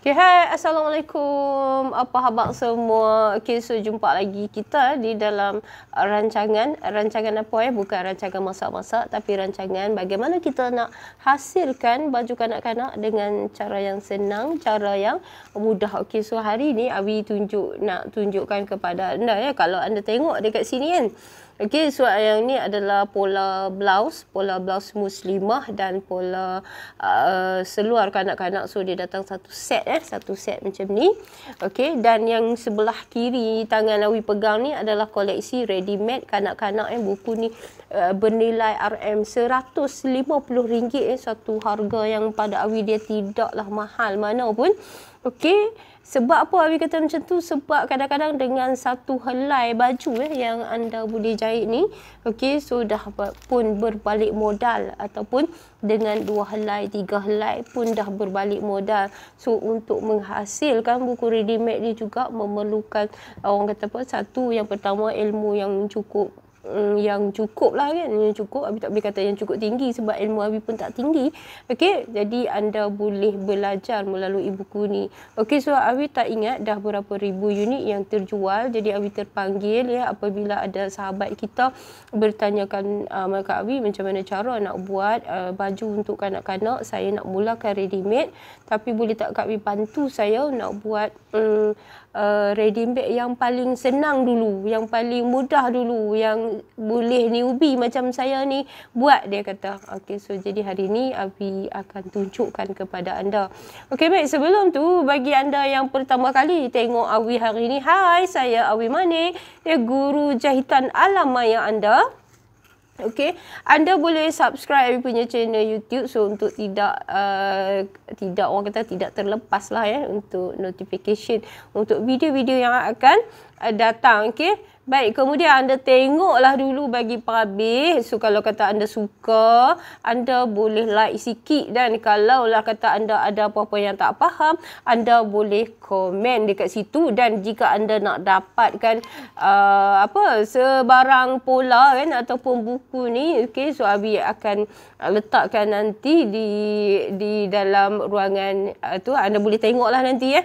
Okay, hai. Assalamualaikum. Apa khabar semua? Okay, so jumpa lagi kita di dalam rancangan. Rancangan apa ya? Bukan rancangan masak-masak tapi rancangan bagaimana kita nak hasilkan baju kanak-kanak dengan cara yang senang, cara yang mudah. Okay, so hari ni Awi tunjuk, nak tunjukkan kepada anda ya. Kalau anda tengok dekat sini kan, Okey, so yang ni adalah pola blouse, pola blouse muslimah dan pola uh, seluar kanak-kanak. So dia datang satu set eh, satu set macam ni. Okey, dan yang sebelah kiri tangan Lawi pegang ni adalah koleksi ready made kanak-kanak eh buku ni uh, bernilai RM150 eh satu harga yang pada Awi dia tidaklah mahal mana pun. Okey, sebab apa Abi kata macam tu? Sebab kadang-kadang dengan satu helai baju eh, yang anda boleh jahit ni, okey, sudah so pun berbalik modal ataupun dengan dua helai, tiga helai pun dah berbalik modal. So untuk menghasilkan buku ready made ni juga memerlukan orang kata apa? Satu yang pertama ilmu yang cukup Mm, yang cukup lah kan yang cukup Abi tak boleh kata yang cukup tinggi sebab ilmu Abi pun tak tinggi okey jadi anda boleh belajar melalui buku ni okey so Abi tak ingat dah berapa ribu unit yang terjual jadi Abi terpanggil ya apabila ada sahabat kita bertanyakan uh, mereka Abi macam mana cara nak buat uh, baju untuk kanak-kanak saya nak mulakan ready made tapi boleh tak Kak Abi bantu saya nak buat um, uh, ready made yang paling senang dulu, yang paling mudah dulu, yang boleh ni ubi macam saya ni buat dia kata. Okey, so jadi hari ni Abi akan tunjukkan kepada anda. Okey, baik sebelum tu bagi anda yang pertama kali tengok Awi hari ni, hai saya Awi Mani, dia guru jahitan alam maya anda. Okay, anda boleh subscribe Abi punya channel YouTube so untuk tidak uh, tidak orang kata tidak terlepas lah ya untuk notification untuk video-video yang akan uh, datang. Okay, Baik, kemudian anda tengoklah dulu bagi perhabis. So, kalau kata anda suka, anda boleh like sikit. Dan kalau lah kata anda ada apa-apa yang tak faham, anda boleh komen dekat situ. Dan jika anda nak dapatkan uh, apa sebarang pola kan, ataupun buku ni, okay, so Abi akan letakkan nanti di di dalam ruangan uh, tu anda boleh tengoklah nanti ya. Eh.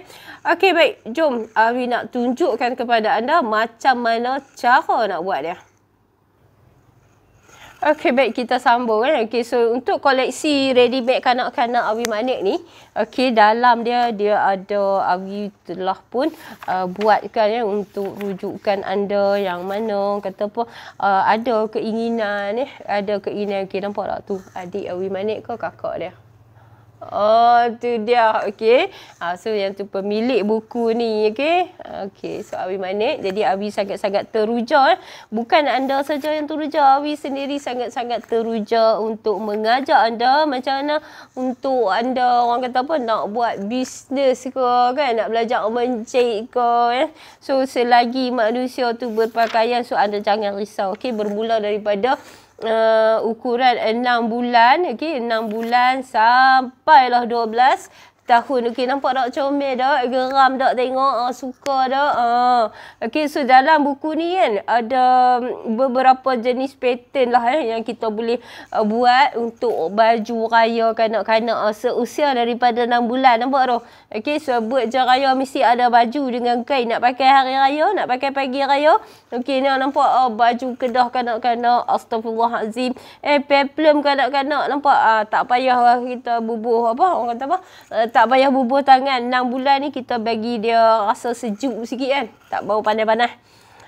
Okey baik, jom uh, nak tunjukkan kepada anda macam mana cara nak buat dia. Okey, baik kita sambung eh. Okey, so untuk koleksi ready made kanak-kanak Awi Manik ni, okey, dalam dia dia ada Awi telah pun uh, buatkan eh, untuk rujukan anda yang mana kata apa uh, ada keinginan eh, ada keinginan okey nampak tak tu adik Awi Manik ke kakak dia. Oh, tu dia. okay. Ha, ah, so, yang tu pemilik buku ni. okay. Okay, So, Awi Manik. Jadi, Awi sangat-sangat teruja. Eh. Bukan anda saja yang teruja. Awi sendiri sangat-sangat teruja untuk mengajak anda. Macam mana untuk anda orang kata apa nak buat bisnes ke kan. Nak belajar mencik ke. Eh. So, selagi manusia tu berpakaian. So, anda jangan risau. okay? Bermula daripada uh, ukuran 6 bulan, okey 6 bulan sampailah 12 tahun. Okey, nampak tak comel dah? Geram tak tengok? Uh, ah, suka dah? Uh. Okey, so dalam buku ni kan ada beberapa jenis pattern lah eh, yang kita boleh uh, buat untuk baju raya kanak-kanak uh, seusia daripada 6 bulan. Nampak tu? Okey, sebut so, je raya mesti ada baju dengan kain. Nak pakai hari raya? Nak pakai pagi raya? Okey, ni nampak uh, baju kedah kanak-kanak. Astagfirullahaladzim. Eh, peplum kanak-kanak. Nampak? Uh, tak payah lah kita bubuh apa? Orang kata apa? Uh, tak payah bubur tangan 6 bulan ni kita bagi dia rasa sejuk sikit kan tak bau panas-panas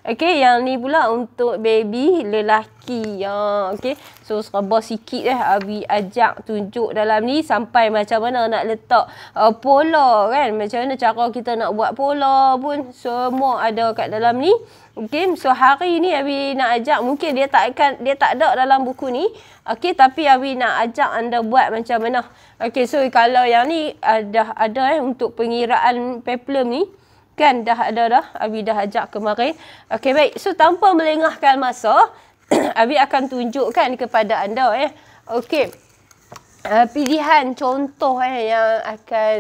Okey, yang ni pula untuk baby lelaki. Ya, okey. So serabah sikit eh Abi ajak tunjuk dalam ni sampai macam mana nak letak uh, pola kan? Macam mana cara kita nak buat pola pun semua ada kat dalam ni. Okey, so hari ni Abi nak ajak mungkin dia tak akan dia tak ada dalam buku ni. Okey, tapi Abi nak ajak anda buat macam mana. Okey, so kalau yang ni ada ada eh untuk pengiraan peplum ni. Kan dah ada dah. Abi dah ajak kemarin. Okey baik. So tanpa melengahkan masa. Abi akan tunjukkan kepada anda eh. Okey. Uh, pilihan contoh eh, yang akan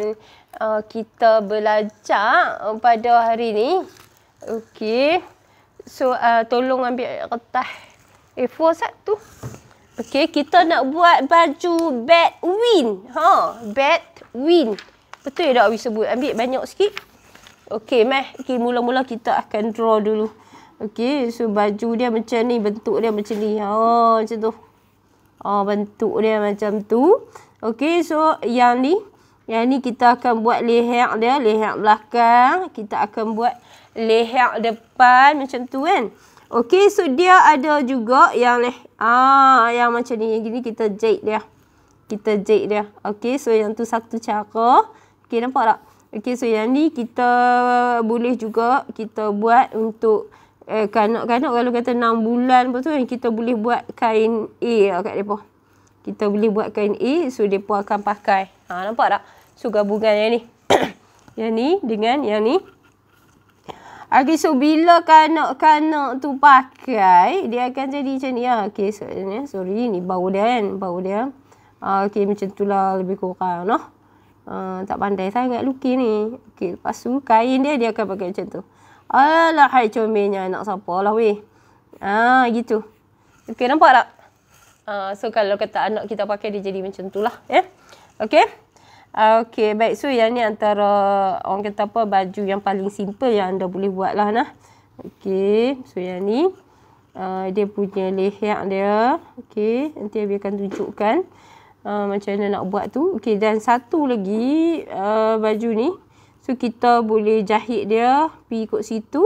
uh, kita belajar uh, pada hari ini. Okey. So uh, tolong ambil kertas A4 eh, satu. Okey, kita nak buat baju bad win. Ha, bad win. Betul tak awak sebut? Ambil banyak sikit. Okey, meh. Okey, mula-mula kita akan draw dulu. Okey, so baju dia macam ni, bentuk dia macam ni. Ha, oh, macam tu. Ha, oh, bentuk dia macam tu. Okey, so yang ni, yang ni kita akan buat leher dia, leher belakang. Kita akan buat leher depan macam tu kan. Okey, so dia ada juga yang ni. Ha, ah, yang macam ni, yang gini kita jahit dia. Kita jahit dia. Okey, so yang tu satu cara. Okey, nampak tak? Okey, so yang ni kita boleh juga kita buat untuk eh, kanak-kanak eh, kalau kata 6 bulan apa tu yang eh, kita boleh buat kain A lah kat depa. Kita boleh buat kain A so depa akan pakai. Ha nampak tak? So gabungan yang ni. yang ni dengan yang ni. Okey, so bila kanak-kanak tu pakai, dia akan jadi macam ni. Ya, okey, so, eh, sorry, ni bau dia kan, bau dia. Uh, okey, macam tu lah lebih kurang, no? Eh, tak pandai sangat lukis ni. Okay, lepas tu kain dia, dia akan pakai macam tu. Alah, hai comelnya anak siapa lah weh. Haa, ah, gitu. Okay, nampak tak? Uh, so, kalau kata anak kita pakai, dia jadi macam tu lah. Eh? Okay? Uh, ah, okay, baik. So, yang ni antara orang kata apa, baju yang paling simple yang anda boleh buat lah nah. Okay, so yang ni. Uh, dia punya leher dia. Okay, nanti saya akan tunjukkan. Uh, macam mana nak buat tu. Okey dan satu lagi uh, baju ni. So kita boleh jahit dia pi ikut situ,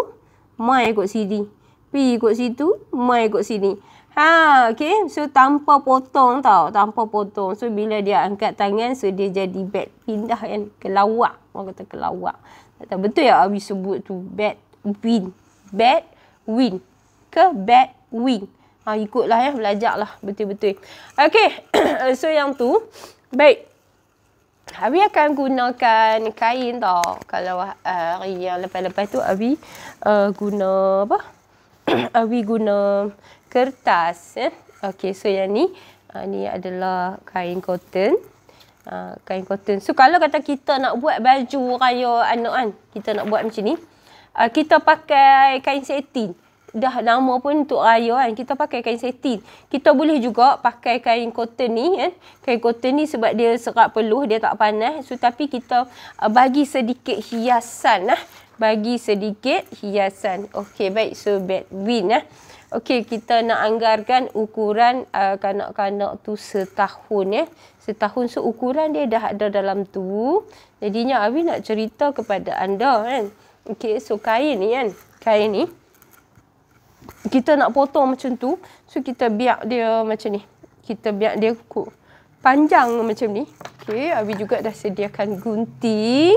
mai ikut sini. Pi ikut situ, mai ikut sini. Ha, okey. So tanpa potong tau, tanpa potong. So bila dia angkat tangan, so dia jadi bed pindah kan kelawak. Orang kata kelawak. Tak betul ya Abi sebut tu bed win. Bed win ke bed win ha, ikutlah ya belajarlah betul-betul okey so yang tu baik Abi akan gunakan kain tau kalau uh, hari yang lepas-lepas tu Abi uh, guna apa Abi guna kertas ya okey so yang ni uh, ni adalah kain cotton uh, kain cotton so kalau kata kita nak buat baju raya anak kan kita nak buat macam ni Uh, kita pakai kain setin dah nama pun untuk raya kan kita pakai kain satin. Kita boleh juga pakai kain cotton ni kan. Eh. Kain cotton ni sebab dia serap peluh, dia tak panas. So tapi kita uh, bagi sedikit hiasan lah. Bagi sedikit hiasan. Okey baik so bad win lah. Okey kita nak anggarkan ukuran uh, kanak-kanak tu setahun ya. Eh. Setahun so ukuran dia dah ada dalam tu. Jadinya Abi nak cerita kepada anda kan. Okey so kain ni kan. Kain ni kita nak potong macam tu so kita biar dia macam ni kita biar dia cook panjang macam ni okey abi juga dah sediakan gunting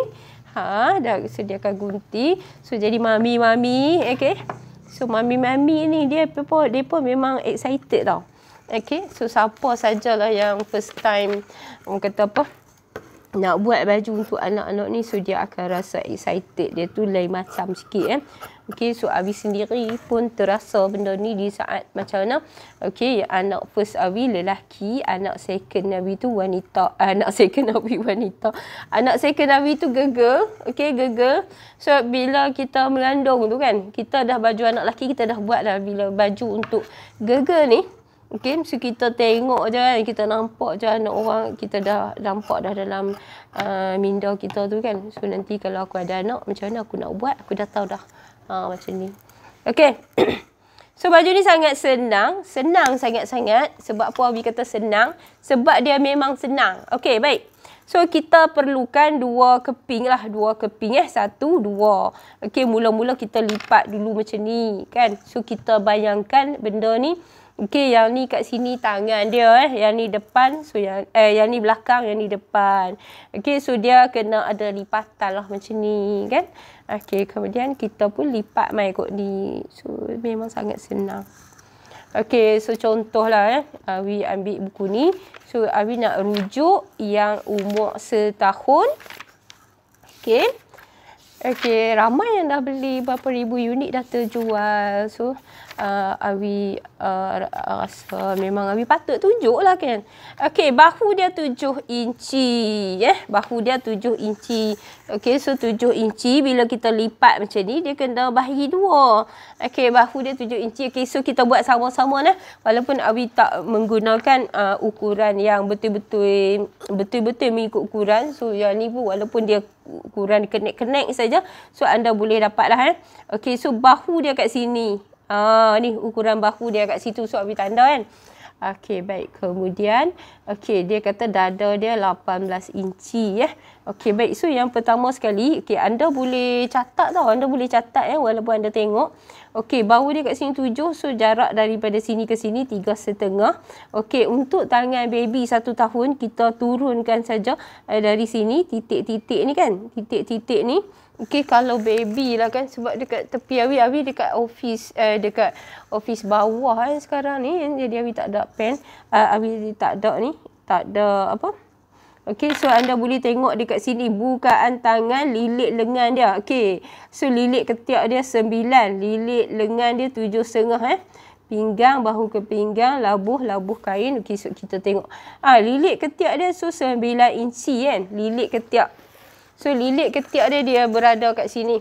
ha dah sediakan gunting so jadi mami mami okey so mami mami ni dia Dia pun memang excited tau okey so siapa sajalah yang first time orang kata apa nak buat baju untuk anak-anak ni so dia akan rasa excited dia tu lain macam sikit eh okey so Abi sendiri pun terasa benda ni di saat macam mana okey anak first awi lelaki anak second awi tu wanita anak second awi wanita anak second awi tu gegel okey gegel so bila kita melandung tu kan kita dah baju anak lelaki kita dah buat lah bila baju untuk gegel ni Okay, mesti kita tengok je kan, kita nampak je anak orang, kita dah nampak dah dalam uh, minda kita tu kan. So, nanti kalau aku ada anak, macam mana aku nak buat, aku dah tahu dah uh, macam ni. Okay, so baju ni sangat senang, senang sangat-sangat. Sebab apa Abi kata senang? Sebab dia memang senang. Okay, baik. So, kita perlukan dua keping lah. Dua keping eh. Satu, dua. Okay, mula-mula kita lipat dulu macam ni kan. So, kita bayangkan benda ni. Okey, yang ni kat sini tangan dia eh. Yang ni depan, so yang, eh, yang ni belakang, yang ni depan. Okey, so dia kena ada lipatan lah macam ni kan. Okey, kemudian kita pun lipat mai kot ni. So, memang sangat senang. Okey, so contohlah eh. Awi ah, ambil buku ni. So, Awi nak rujuk yang umur setahun. Okey. Okey, ramai yang dah beli berapa ribu unit dah terjual. So, uh, Awi uh, rasa memang Awi patut tunjuk lah kan. Okey, bahu dia tujuh inci. Eh? Bahu dia tujuh inci. Okey, so tujuh inci bila kita lipat macam ni, dia kena bahagi dua. Okey, bahu dia tujuh inci. Okey, so kita buat sama-sama lah. Walaupun Awi tak menggunakan uh, ukuran yang betul-betul betul-betul mengikut ukuran. So, yang ni pun walaupun dia ukuran kenek-kenek saja. So, anda boleh dapat lah. Eh? Okey, so bahu dia kat sini. Ah, ni ukuran bahu dia kat situ so bagi tanda kan. Okey baik. Kemudian okey dia kata dada dia 18 inci ya. Eh. Okey, baik. So yang pertama sekali, okey anda boleh catat tau. Anda boleh catat ya eh, walaupun anda tengok. Okey, bahu dia kat sini tujuh so jarak daripada sini ke sini tiga setengah. Okey, untuk tangan baby satu tahun kita turunkan saja eh, dari sini titik-titik ni kan. Titik-titik ni Okey kalau baby lah kan sebab dekat tepi awi awi dekat office eh, dekat office bawah kan sekarang ni jadi awi tak ada pen uh, awi tak ada ni tak ada apa Okey, so anda boleh tengok dekat sini bukaan tangan, lilit lengan dia. Okey. So lilit ketiak dia sembilan, lilit lengan dia tujuh setengah, eh. Pinggang bahu ke pinggang, labuh-labuh kain. Okey, so kita tengok. Ah, lilit ketiak dia so sembilan inci kan, lilit ketiak. So lilit ketiak dia dia berada kat sini.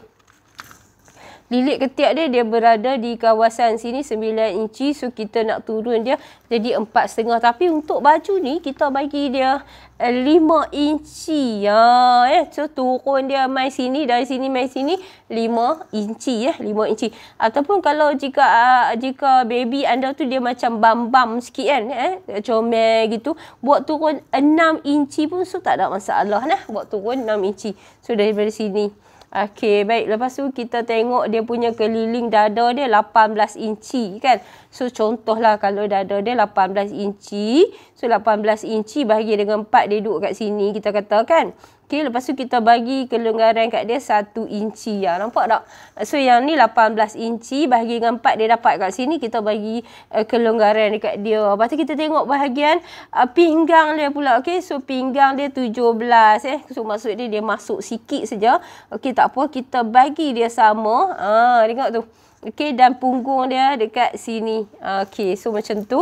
Lilit ketiak dia, dia berada di kawasan sini 9 inci. So, kita nak turun dia jadi 4.5. Tapi untuk baju ni, kita bagi dia 5 eh, inci. Ya, eh. So, turun dia main sini. Dari sini main sini 5 inci. ya, 5 inci. Ataupun kalau jika ah, jika baby anda tu dia macam bam-bam sikit kan. Eh. Comel gitu. Buat turun 6 inci pun so tak ada masalah. Nah. Buat turun 6 inci. So, daripada sini. Okey, baik. Lepas tu kita tengok dia punya keliling dada dia 18 inci kan. So, contohlah kalau dada dia 18 inci. So, 18 inci bahagi dengan 4 dia duduk kat sini kita katakan. kan. Okey, lepas tu kita bagi kelonggaran kat dia 1 inci ya. Nampak tak? So yang ni 18 inci bahagi dengan 4 dia dapat kat sini kita bagi uh, kelonggaran dekat dia. Lepas tu kita tengok bahagian uh, pinggang dia pula. Okey, so pinggang dia 17 eh. So maksud dia dia masuk sikit saja. Okey, tak apa kita bagi dia sama. Ah, tengok tu. Okey, dan punggung dia dekat sini. Ha, okey, so macam tu.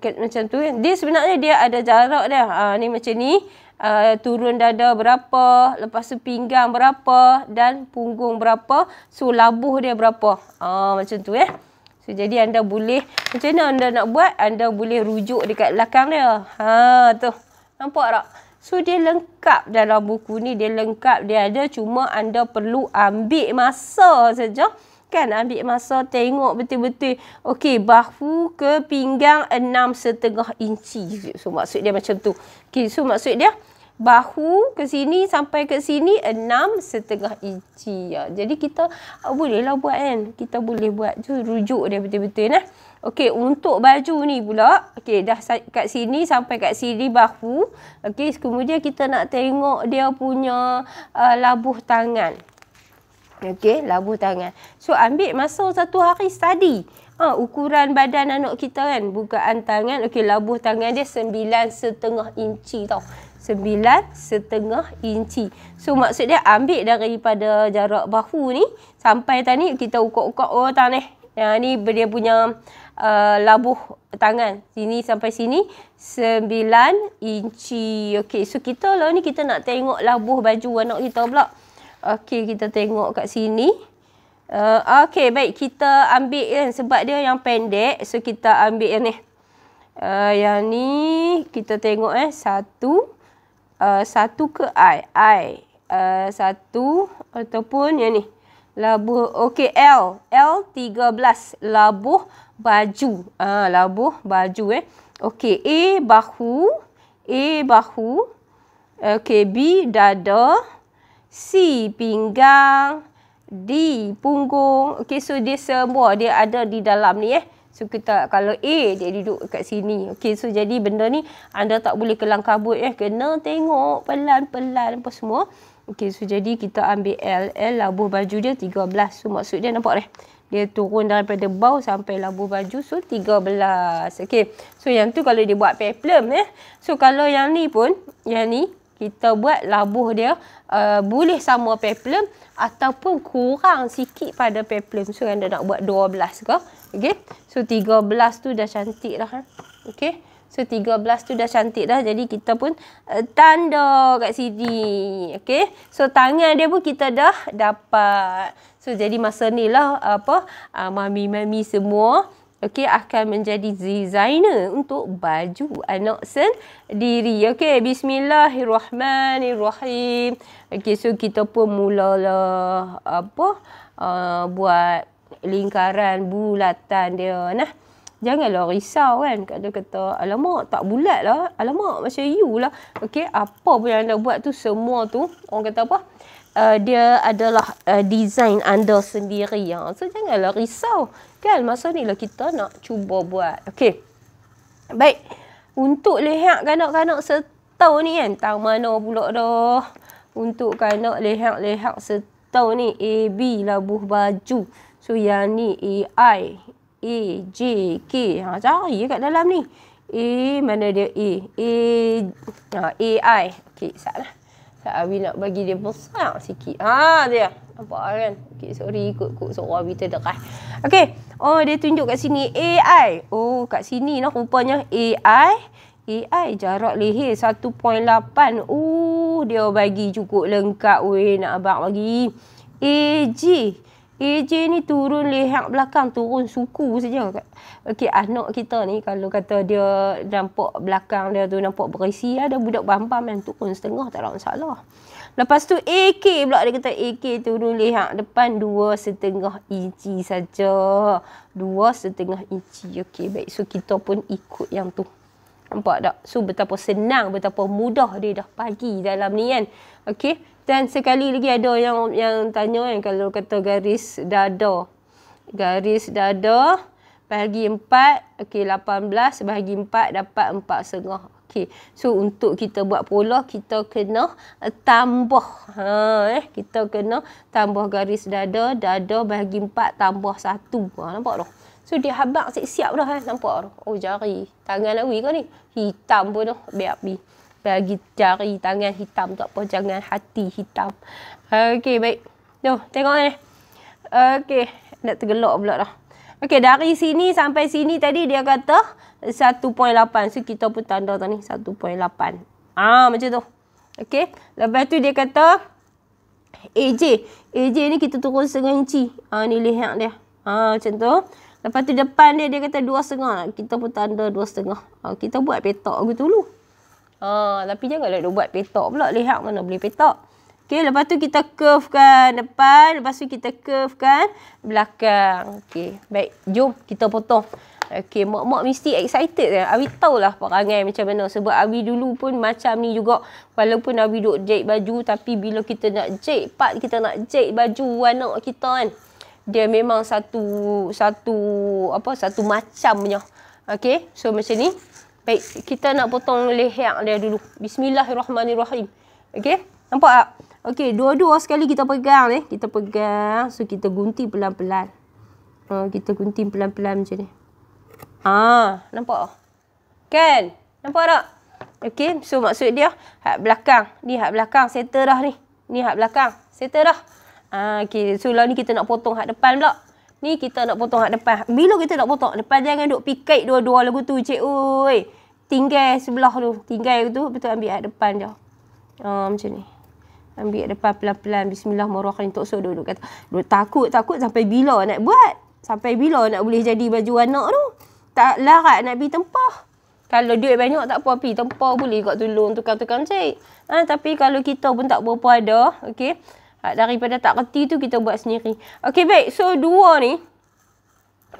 Okay, macam tu. Dia sebenarnya dia ada jarak dia. Ha, ni macam ni uh, turun dada berapa, lepas tu pinggang berapa dan punggung berapa, so labuh dia berapa. Uh, macam tu ya. Eh. So, jadi anda boleh, macam mana anda nak buat, anda boleh rujuk dekat belakang dia. Ha, tu. Nampak tak? So, dia lengkap dalam buku ni. Dia lengkap, dia ada. Cuma anda perlu ambil masa saja. Kan? Ambil masa tengok betul-betul. Okey, bahu ke pinggang 6 setengah inci. So, maksud dia macam tu. Okey, so maksud dia, bahu ke sini sampai ke sini enam setengah inci ya. Jadi kita uh, ah, bolehlah buat kan. Kita boleh buat tu rujuk dia betul-betul nah. Okey, untuk baju ni pula, okey dah kat sini sampai kat sini bahu. Okey, kemudian kita nak tengok dia punya uh, labuh tangan. Okey, labuh tangan. So ambil masa satu hari study. Ha, ukuran badan anak kita kan. Bukaan tangan. Okey, labuh tangan dia 9 setengah inci tau sembilan setengah inci. So maksud dia ambil daripada jarak bahu ni sampai tadi kita ukur-ukur oh tak Yang ni dia punya uh, labuh tangan. Sini sampai sini sembilan inci. Okey so kita lah ni kita nak tengok labuh baju anak kita pula. Okey kita tengok kat sini. Uh, Okey baik kita ambil kan sebab dia yang pendek so kita ambil yang ni. Uh, yang ni kita tengok eh. Satu. Eh, satu ke I? I. Uh, satu ataupun yang ni. Labuh. Okey, L. L, tiga belas Labuh baju. Uh, labuh baju eh. Okey, A, bahu. A, bahu. Okey, B, dada. C, pinggang. D, punggung. Okey, so dia semua dia ada di dalam ni eh. So kita kalau A dia duduk kat sini. Okey so jadi benda ni anda tak boleh kelang kabut eh. Kena tengok pelan-pelan apa semua. Okey so jadi kita ambil L. L labuh baju dia 13. So maksud dia nampak eh. Dia turun daripada bau sampai labuh baju. So 13. Okey. So yang tu kalau dia buat peplum eh. So kalau yang ni pun. Yang ni kita buat labuh dia uh, boleh sama peplum ataupun kurang sikit pada peplum. So, anda nak buat 12 ke. Okay. So, 13 tu dah cantik dah. Ha? Okay. So, 13 tu dah cantik dah. Jadi, kita pun uh, tanda kat sini. Okay. So, tangan dia pun kita dah dapat. So, jadi masa ni lah apa. Uh, mami-mami uh, semua okey akan menjadi designer untuk baju anak sendiri okey bismillahirrahmanirrahim okey so kita pun mulalah apa uh, buat lingkaran bulatan dia nah Janganlah risau kan. Kata-kata, alamak tak bulat lah. Alamak macam you lah. Okay, apa pun yang anda buat tu, semua tu, orang kata apa? Uh, dia adalah uh, design anda sendiri. Ya. So, janganlah risau. Kan masa ni lah kita nak cuba buat. Okey. Baik. Untuk lehak kanak-kanak setau ni kan. Tahu mana pula dah. Untuk kanak lehak lehak setau ni. A, B labuh baju. So yang ni A, I. A, J, K. Ha, cari kat dalam ni. A mana dia A? A, A, ha, A I. Okey. Sekejap lah. Sekejap nak bagi dia besar sikit. Ha dia. Nampak lah kan? Okay, sorry ikut-ikut seorang kita dekat. Okay. Oh, dia tunjuk kat sini. AI. Oh, kat sini lah rupanya. AI. AI jarak leher 1.8. Oh, dia bagi cukup lengkap. Weh, nak abang bagi. AG. AJ ni turun leher belakang. Turun suku saja. Okay, anak kita ni kalau kata dia nampak belakang dia tu nampak berisi. Ada budak bambam yang turun setengah tak ada masalah. Lepas tu AK pula dia kata AK turun leha ha, depan 2 setengah inci saja. 2 setengah inci. Okey baik. So kita pun ikut yang tu. Nampak tak? So betapa senang, betapa mudah dia dah pagi dalam ni kan. Okey. Dan sekali lagi ada yang yang tanya kan kalau kata garis dada. Garis dada bahagi 4, okey 18 bahagi 4 dapat 4 setengah. Okey. So untuk kita buat pola kita kena eh, tambah ha eh kita kena tambah garis dada dada bagi empat tambah satu. Ha nampak tu. So dia habang siap-siap dah eh nampak tu. Oh jari. Tangan lawi kau ni. Hitam pun tu. Biar bi. Bagi jari tangan hitam tak apa jangan hati hitam. Okay baik. Tu tengok ni. Eh. Okay nak tergelak pula dah. Okey, dari sini sampai sini tadi dia kata 1.8. So kita pun tanda tu ni 1.8. Ah macam tu. Okay. Lepas tu dia kata AJ. AJ ni kita turun setengah inci. Ah ni lihat dia. Ah macam tu. Lepas tu depan dia dia kata dua setengah. Kita pun tanda setengah. Ah kita buat petak aku dulu. Ah tapi janganlah nak buat petak pula. Lihat mana boleh petak. Okay. lepas tu kita curve kan depan, lepas tu kita curve kan belakang. Okay. baik. Jom kita potong. Okay, mak-mak mesti excited lah. Abi tahu tahulah perangai macam mana. Sebab Abi dulu pun macam ni juga. Walaupun Abi duduk jahit baju. Tapi bila kita nak jahit part, kita nak jahit baju anak kita kan. Dia memang satu, satu, apa, satu macam punya. Okey, so macam ni. Baik, kita nak potong leher dia dulu. Bismillahirrahmanirrahim. Okay, nampak tak? Okay, dua-dua sekali kita pegang ni. Kita pegang. So, kita gunting pelan-pelan. Uh, kita gunting pelan-pelan macam ni. Ah, nampak? Kan? Nampak tak? Okey, so maksud dia Hak belakang. Ni hak belakang settle dah ni. Ni hak belakang. Settle dah. Ah, okey. So lah ni kita nak potong hak depan pula. Ni kita nak potong hak depan. Bila kita nak potong depan jangan duk pikait dua-dua lagu tu, cikgu. Oi. Tinggal sebelah tu. Tinggal tu betul ambil hak depan je. Ah, macam ni. Ambil hat depan pelan-pelan. Bismillahirrahmanirrahim. Tok so duduk kata. Duk takut, takut sampai bila nak buat? Sampai bila nak boleh jadi baju anak tu? tak larat nak pergi tempah. Kalau duit banyak tak apa, pergi tempah boleh kat tolong tukang-tukang cek. Ha, tapi kalau kita pun tak berapa ada, okay, ha, daripada tak reti tu kita buat sendiri. Okay baik, so dua ni,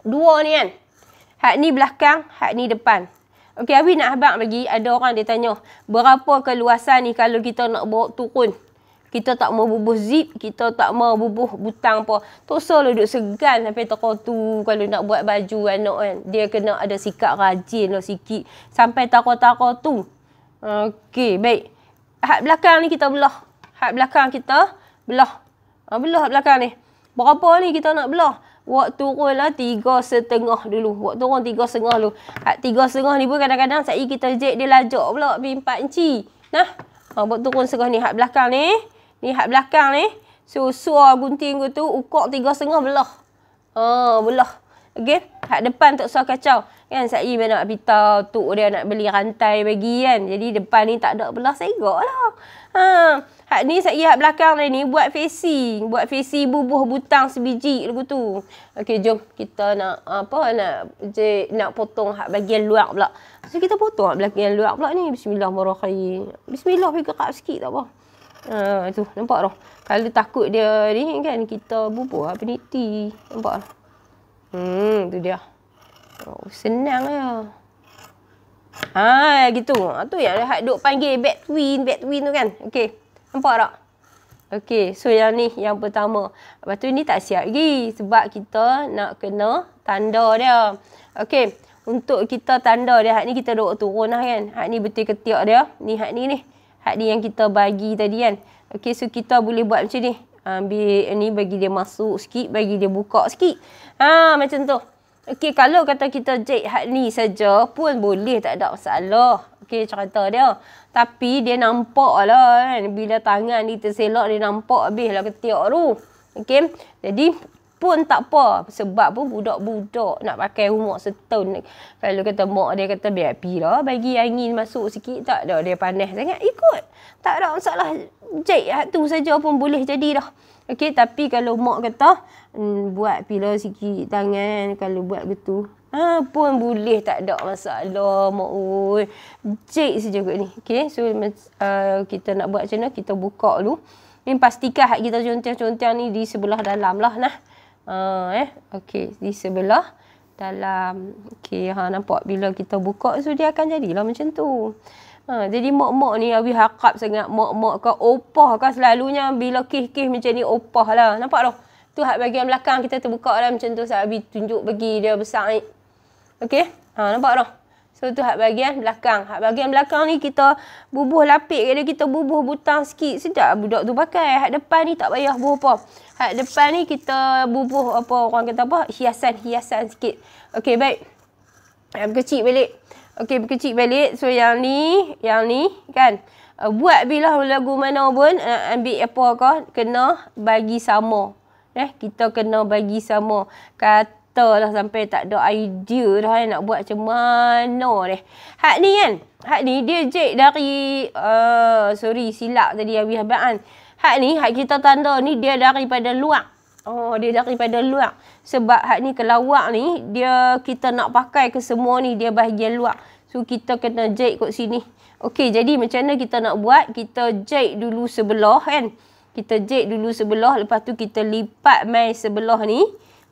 dua ni kan. Hak ni belakang, hak ni depan. Okay, Abi nak abang bagi ada orang dia tanya, berapa keluasan ni kalau kita nak bawa turun? Kita tak mau bubuh zip, kita tak mau bubuh butang apa. Tok selalu duduk segan sampai toko tu kalau nak buat baju anak kan. Dia kena ada sikap rajin lah sikit. Sampai toko-toko tu. Okey, baik. Hat belakang ni kita belah. Hat belakang kita belah. Ha, belah hat belakang ni. Berapa ni kita nak belah? Waktu turun lah tiga setengah dulu. Waktu turun tiga setengah dulu. Hat tiga setengah ni pun kadang-kadang saya kita jek dia lajak pula. Bim empat Nah. Ha, ah, buat turun setengah ni. Hat belakang ni ni hak belakang ni. So, suar gunting tu ukur tiga setengah belah. Haa, oh, belah. Okay. hak depan tak suar kacau. Kan, Sa'i bila nak pita tuk dia nak beli rantai bagi kan. Jadi, depan ni tak ada belah segak lah. Haa. Hak ni Sa'i hak belakang ni ni buat fesi. Buat fesi bubuh butang sebiji lagu tu. Okay, jom. Kita nak apa nak je, nak potong hak bagian luar pula. So, kita potong hak bagian luar pula ni. Bismillahirrahmanirrahim. Bismillah, pergi kakak sikit tak Ha, tu nampak tu. Kalau takut dia ni kan kita bubuh lah, apa ni ti. Nampak. Hmm tu dia. Oh, senang ya. Ha gitu. Ha, tu yang hak duk panggil bad twin, bad twin tu kan. Okey. Nampak tak? Okey, so yang ni yang pertama. Lepas tu ni tak siap lagi sebab kita nak kena tanda dia. Okey, untuk kita tanda dia hak ni kita duk turun lah kan. Hak ni betul ketiak dia. Ni hak ni ni. Hak ni yang kita bagi tadi kan. Okey so kita boleh buat macam ni. Ha, ambil ni bagi dia masuk sikit, bagi dia buka sikit. Ha macam tu. Okey kalau kata kita jahit hak ni saja pun boleh tak ada masalah. Okey cerita dia. Tapi dia nampak lah kan. Bila tangan ni terselak dia nampak habis lah ketiak tu. Okey. Jadi pun tak apa sebab pun budak-budak nak pakai rumah setahun kalau kata mak dia kata biar lah bagi angin masuk sikit tak ada dia panas sangat ikut tak ada masalah cek tu saja pun boleh jadi dah okey tapi kalau mak kata hmm, buat pila sikit tangan kalau buat betul ha, pun boleh tak ada masalah mak oi cek saja kot ni okey so uh, kita nak buat macam mana kita buka dulu ni pastikan hak kita contoh-contoh ni di sebelah dalam lah nah Ha, eh. Okey, di sebelah dalam okey ha nampak bila kita buka so dia akan jadilah macam tu. Ha, jadi mak-mak ni awi hakap sangat mak-mak ke opah ke selalunya bila kih-kih macam ni opah lah. Nampak tu? Tu hak bahagian belakang kita terbuka lah macam tu. Sebab tunjuk bagi dia besar ni. Okey? Ha, nampak tu? So tu hak bahagian belakang. Hak bahagian belakang ni kita bubuh lapik. Kata kita bubuh butang sikit. Sedap lah budak tu pakai. Hak depan ni tak payah bubuh apa. Hak depan ni kita bubuh apa orang kata apa. Hiasan-hiasan sikit. Okay baik. Yang berkecil balik. Okay berkecil balik. So yang ni. Yang ni kan. Uh, buat bila lagu mana pun. Uh, ambil apa kau Kena bagi sama. Eh, kita kena bagi sama. Kata mata dah sampai tak ada idea dah eh, nak buat macam mana ni. Hak ni kan. Hak ni dia jek dari uh, sorry silap tadi habis habaan. Hak ni hak kita tanda ni dia daripada luar. Oh dia daripada luar. Sebab hak ni kelawak ni dia kita nak pakai ke semua ni dia bahagian luar. So kita kena jek kat sini. Okey jadi macam mana kita nak buat? Kita jek dulu sebelah kan. Kita jek dulu sebelah lepas tu kita lipat mai sebelah ni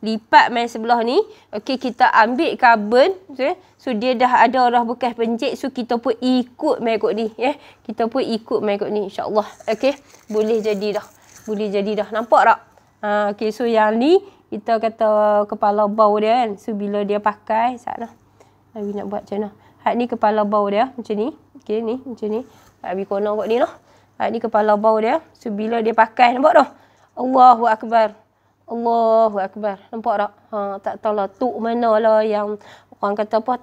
lipat main sebelah ni. Okey, kita ambil carbon. Okay. So, dia dah ada orang bekas penjek. So, kita pun ikut main kot ni. Yeah. Kita pun ikut main kot ni. InsyaAllah. Okey, boleh jadi dah. Boleh jadi dah. Nampak tak? Ha, Okey, so yang ni kita kata kepala bau dia kan. So, bila dia pakai, sekejap lah. Abi nak buat macam mana? Hak ni kepala bau dia. Macam ni. Okey, ni. Macam ni. Abi corner kot ni lah. Hak ni kepala bau dia. So, bila dia pakai, nampak tu? Allahu Akbar. Allahu Akbar. Nampak tak? Ha, tak tahulah tuk mana lah yang orang kata apa.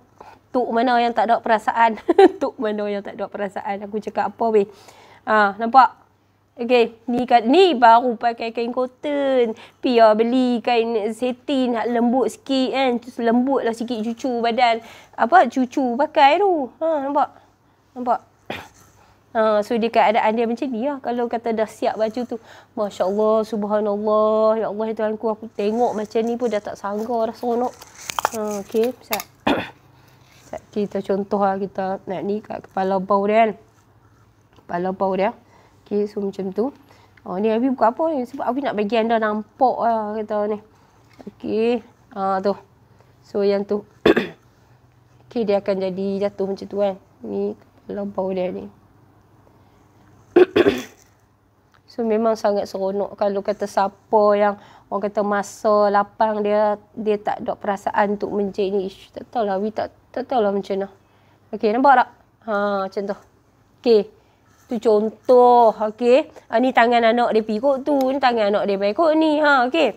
Tuk mana yang tak ada perasaan. tuk mana yang tak ada perasaan. Aku cakap apa weh. Ha, nampak? Okey, ni kat ni baru pakai kain cotton. Pia beli kain satin nak lembut sikit kan. Eh? Lembutlah sikit cucu badan. Apa cucu pakai tu. Ha, nampak? Nampak? Ha, so dia keadaan dia macam ni lah. Kalau kata dah siap baju tu. Masya Allah, subhanallah. Ya Allah, ya Tuhan ku. Aku tengok macam ni pun dah tak sanggah dah seronok. Ha, ah, okay, Ustaz. Ustaz, kita contoh lah kita nak ni kat kepala bau dia kan. Kepala bau dia. Okay, so macam tu. Oh, ni Abi buka apa ni? Sebab Abi nak bagi anda nampak lah kata ni. Okay. Ha, ah, tu. So yang tu. okay, dia akan jadi jatuh macam tu kan. Ni kepala bau dia ni. so memang sangat seronok kalau kata siapa yang orang kata masa lapang dia dia tak ada perasaan untuk menjadi isu tak tahulah we tak tak tahulah macam mana okey nampak tak ha macam tu okey tu contoh okey ha, ah, ni tangan anak dia pikuk tu ni tangan anak dia pikuk ni ha okey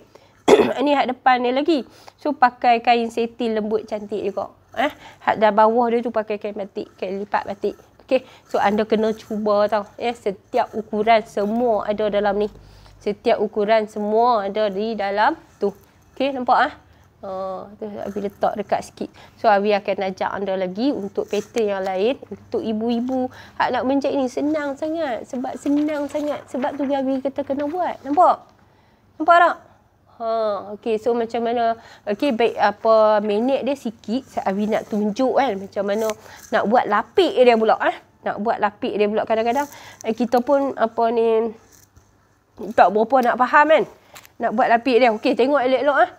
ni hak depan ni lagi so pakai kain setil lembut cantik juga eh hak dah bawah dia tu pakai kain batik kain lipat batik okey so anda kena cuba tau eh setiap ukuran semua ada dalam ni setiap ukuran semua ada di dalam tu Okay, nampak ah ha? tu abi letak dekat sikit so abi akan ajak anda lagi untuk pattern yang lain untuk ibu-ibu hak nak menjahit ni senang sangat sebab senang sangat sebab tu abi kata kena buat nampak nampak tak Ha, okey. So macam mana okey baik apa minit dia sikit. Saya Abi nak tunjuk kan macam mana nak buat lapik dia pula eh. Nak buat lapik dia pula kadang-kadang eh, kita pun apa ni tak berapa nak faham kan. Nak buat lapik dia. Okey, tengok elok-elok ah.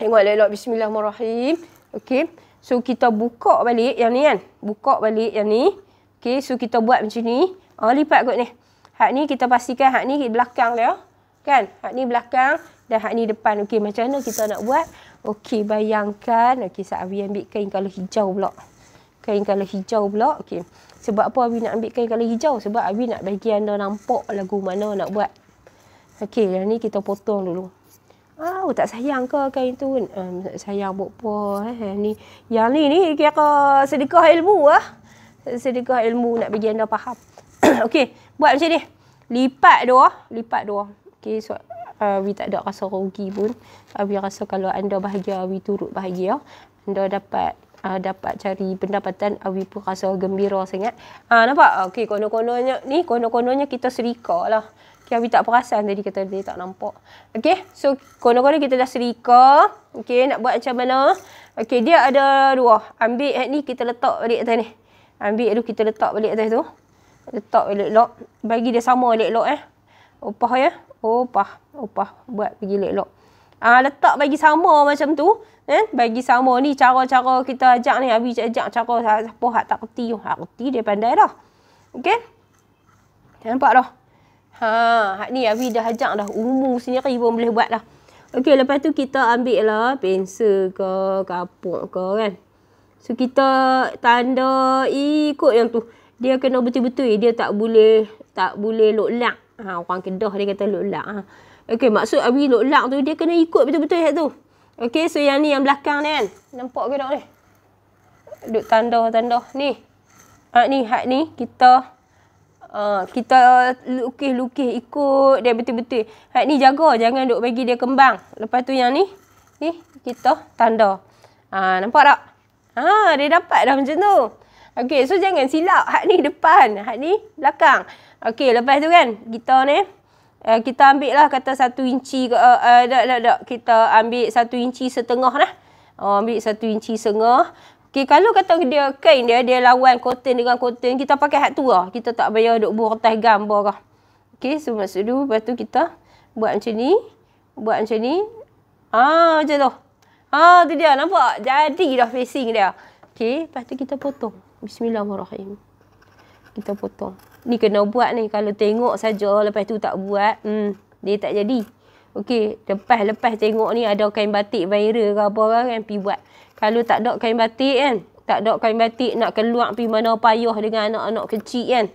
Tengok elok-elok bismillahirrahmanirrahim. Okey. So kita buka balik yang ni kan. Buka balik yang ni. Okey, so kita buat macam ni. Ah lipat kot ni. Hak ni kita pastikan hak ni belakang dia. Kan? Hak ni belakang dah hak ni depan. Okey, macam mana kita nak buat? Okey, bayangkan. Okey, saat Abi ambil kain kalau hijau pula. Kain kalau hijau pula. Okey. Sebab apa Abi nak ambil kain kalau hijau? Sebab Abi nak bagi anda nampak lagu mana nak buat. Okey, yang ni kita potong dulu. Ah, oh, tak sayang ke kain tu? Um, sayang buat apa? Eh? Ni, yang ni ni kira sedekah ilmu lah. Sedekah ilmu nak bagi anda faham. Okey, buat macam ni. Lipat dua. Lipat dua. Okey, so uh, we tak ada rasa rugi pun uh, we rasa kalau anda bahagia we turut bahagia anda dapat uh, dapat cari pendapatan awi uh, pun rasa gembira sangat uh, nampak okey konon kononya ni konon kononya kita serika lah Okay, awi tak perasan tadi kata dia tak nampak. Okey, so konon kono kita dah serika. Okey, nak buat macam mana? Okey, dia ada dua. Ambil yang ni, kita letak balik atas ni. Ambil tu, kita letak balik atas tu. Letak balik lock. Bagi dia sama balik lock eh. Upah ya opah oh, opah oh, buat pergi elok-elok ah ha, letak bagi sama macam tu eh bagi sama ni cara-cara kita ajak ni abi ajak cara siapa hak tak reti oh, hak reti dia pandai dah okey tak nampak dah ha hak ni abi dah ajak dah umum sendiri pun boleh buat dah okey lepas tu kita ambil lah pensel ke kapuk ke kan so kita tanda ikut yang tu dia kena betul-betul dia tak boleh tak boleh lok lak Ha, orang kedah dia kata lolak. Ha. Okey, maksud abis lolak tu dia kena ikut betul-betul hat tu. Okay, so yang ni yang belakang ni kan. Nampak ke tak ni? Duk tanda-tanda. Ni. Ha, ni, hat ni. Kita uh, kita lukis-lukis ikut dia betul-betul. Hat ni jaga. Jangan duk bagi dia kembang. Lepas tu yang ni. Ni, kita tanda. Ha, nampak tak? Ha, dia dapat dah macam tu. Okay, so jangan silap. Hat ni depan. Hat ni Belakang. Okey, lepas tu kan kita ni uh, kita ambil lah kata satu inci uh, eh, uh, eh, tak tak tak kita ambil satu inci setengah lah. Oh, ambil satu inci setengah. Okey, kalau kata dia kain dia dia lawan cotton dengan cotton, kita pakai hak tua lah. Kita tak payah duk buruk atas gambar lah. Okey, so maksud tu lepas tu kita buat macam ni, buat macam ni. Ah, macam tu. Ah, tu dia nampak. Jadi dah facing dia. Okey, lepas tu kita potong. Bismillahirrahmanirrahim kita potong. Ni kena buat ni kalau tengok saja lepas tu tak buat, hmm, dia tak jadi. Okey, lepas-lepas tengok ni ada kain batik viral ke apa ke kan pi buat. Kalau tak ada kain batik kan, tak ada kain batik nak keluar pi mana payah dengan anak-anak kecil kan.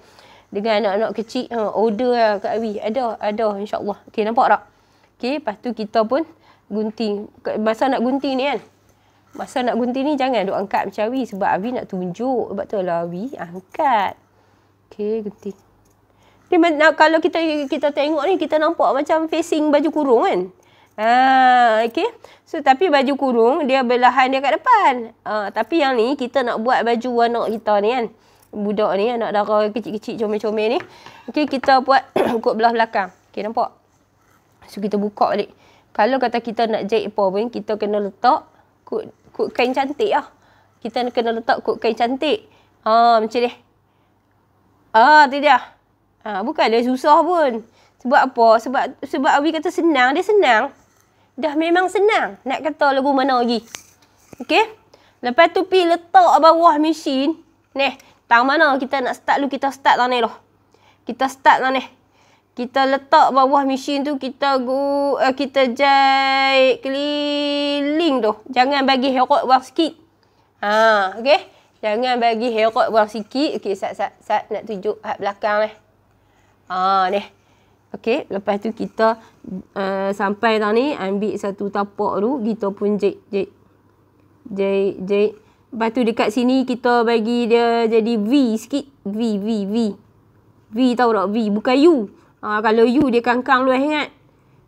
Dengan anak-anak kecil ha, order lah Kak Awi. Ada, ada insyaAllah. Okey, nampak tak? Okey, lepas tu kita pun gunting. Masa nak gunting ni kan. Masa nak gunting ni jangan duk angkat macam Awi. Sebab Awi nak tunjuk. Sebab tu lah Awi angkat. Okey, ganti. Dia, nak kalau kita kita tengok ni, kita nampak macam facing baju kurung kan? Ah, okey. So, tapi baju kurung, dia belahan dia kat depan. Ah, tapi yang ni, kita nak buat baju anak kita ni kan? Budak ni, anak darah kecil-kecil, comel-comel ni. Okey, kita buat kot belah belakang. Okey, nampak? So, kita buka balik. Kalau kata kita nak jahit apa pun, kita kena letak kot, kot kain cantik lah. Kita kena letak kot kain cantik. Ah, macam ni. Ah, tidak. Ah, bukan dia susah pun. Sebab apa? Sebab sebab Abi kata senang, dia senang. Dah memang senang. Nak kata lagu mana lagi? Okey. Lepas tu pi letak bawah mesin. Neh, tang mana kita nak start lu kita start lah ni loh. Kita start lah ni. Kita letak bawah mesin tu kita go uh, eh, kita jahit keliling tu. Jangan bagi herok buat sikit. Ha, okey. Jangan bagi herok buang sikit. Okey, sat, sat, sat. Nak tunjuk hat belakang ni. Haa, ni. Okey, lepas tu kita uh, sampai tau ni. Ambil satu tapak tu. Kita pun jik, jik. Jik, jik. Lepas tu dekat sini kita bagi dia jadi V sikit. V, V, V. V tahu tak V. Bukan U. Ha, kalau U dia kangkang luas sangat.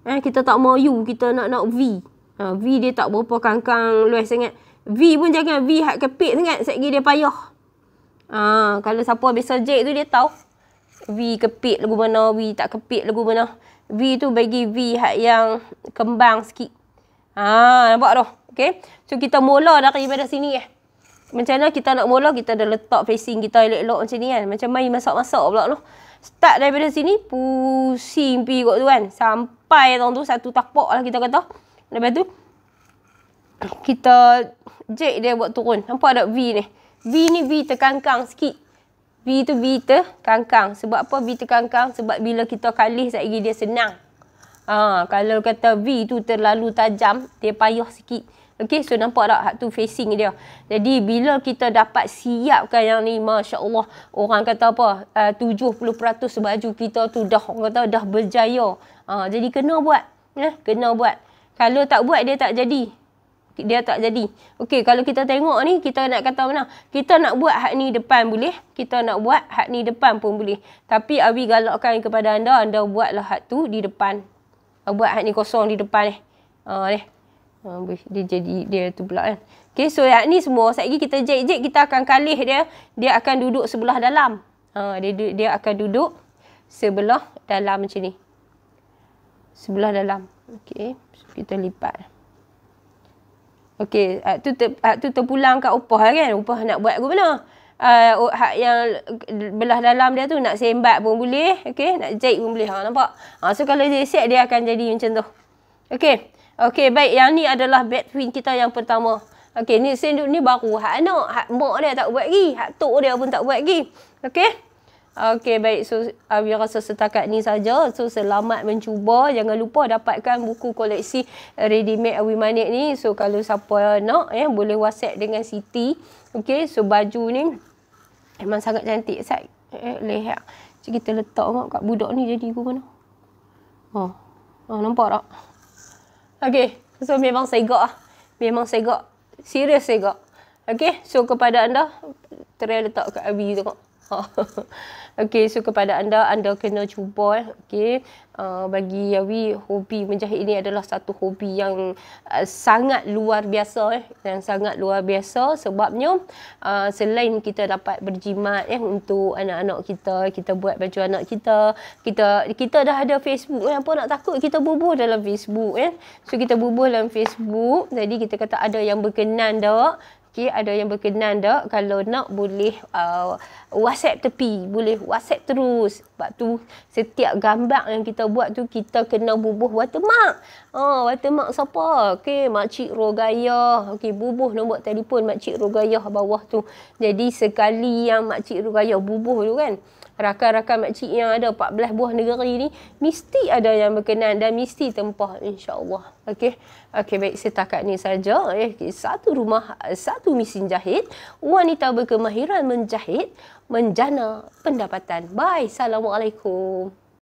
Ha, kita tak mau U. Kita nak nak V. Ha, v dia tak berapa kangkang luas sangat. V pun jangan V hak kepit sangat Sekejap dia payah ha, Kalau siapa habis subjek tu dia tahu V kepit lagu mana V tak kepit lagu mana V tu bagi V hak yang kembang sikit ha, Nampak tu okay? So kita mula daripada sini eh. Macam mana kita nak mula Kita dah letak facing kita elok-elok macam ni kan Macam main masak-masak pula tu Start daripada sini Pusing pergi kot tu kan Sampai tu satu tapak lah kita kata Lepas tu kita jack dia buat turun. Nampak tak V ni? V ni V terkangkang sikit. V tu V terkangkang. Sebab apa V terkangkang? Sebab bila kita kalis lagi dia senang. Ha, kalau kata V tu terlalu tajam, dia payah sikit. Okey, so nampak tak hak tu facing dia. Jadi bila kita dapat siapkan yang ni, masya-Allah, orang kata apa? Eh, uh, 70% baju kita tu dah orang kata dah berjaya. Uh, jadi kena buat, ya, kena buat. Kalau tak buat dia tak jadi dia tak jadi. Okey, kalau kita tengok ni, kita nak kata mana? Kita nak buat hak ni depan boleh. Kita nak buat hak ni depan pun boleh. Tapi Abi galakkan kepada anda, anda buatlah hak tu di depan. Ah, buat hak ni kosong di depan ni. Haa ni. Dia jadi dia tu pula kan. Okay so yang ni semua. Sekejap lagi kita jek-jek. Kita akan kalih dia. Dia akan duduk sebelah dalam. Ha, dia dia akan duduk sebelah dalam macam ni. Sebelah dalam. Okay. So, kita lipat. Okay. Okey, hak ah, tu hak ah, tu terpulang kat upah lah kan. Upah nak buat apa? mana? Uh, ah, oh, hak yang belah dalam dia tu nak sembat pun boleh, okey, nak jahit pun boleh. Ha nampak? Ha so kalau dia set dia akan jadi macam tu. Okey. Okey, baik yang ni adalah bad twin kita yang pertama. Okey, ni sendok ni baru hak anak, hak mak dia tak buat lagi, hak tok dia pun tak buat lagi. Okey. Okey baik so Abi rasa setakat ni saja. So selamat mencuba. Jangan lupa dapatkan buku koleksi ready made awi Manik ni. So kalau siapa nak ya boleh WhatsApp dengan Siti. Okey so baju ni memang sangat cantik. Sat eh leher. Ya. Cik kita letak mak kat budak ni jadi ke mana? Ha. Oh. Oh, nampak tak? Okey. So memang segak ah. Memang segak. Serius segak. Okey. So kepada anda try letak kat Abi tu tengok. Okey, so kepada anda, anda kena cuba. Okey, uh, bagi Yawi, hobi menjahit ini adalah satu hobi yang uh, sangat luar biasa. Eh, yang sangat luar biasa sebabnya uh, selain kita dapat berjimat eh, untuk anak-anak kita, kita buat baju anak kita, kita kita dah ada Facebook. Eh, apa nak takut? Kita bubuh dalam Facebook. Eh. So, kita bubuh dalam Facebook. Jadi, kita kata ada yang berkenan tak? okey ada yang berkenan tak kalau nak boleh uh, WhatsApp tepi boleh WhatsApp terus sebab tu setiap gambar yang kita buat tu kita kena bubuh watermark ah watermark siapa okey makcik rogayah okey bubuh nombor telefon makcik rogayah bawah tu jadi sekali yang makcik rogayah bubuh tu kan rakan-rakan makcik yang ada 14 buah negeri ni mesti ada yang berkenan dan mesti tempah insyaallah okey Okey, baik setakat ni saja. Eh, satu rumah, satu mesin jahit, wanita berkemahiran menjahit menjana pendapatan. Bye. Assalamualaikum.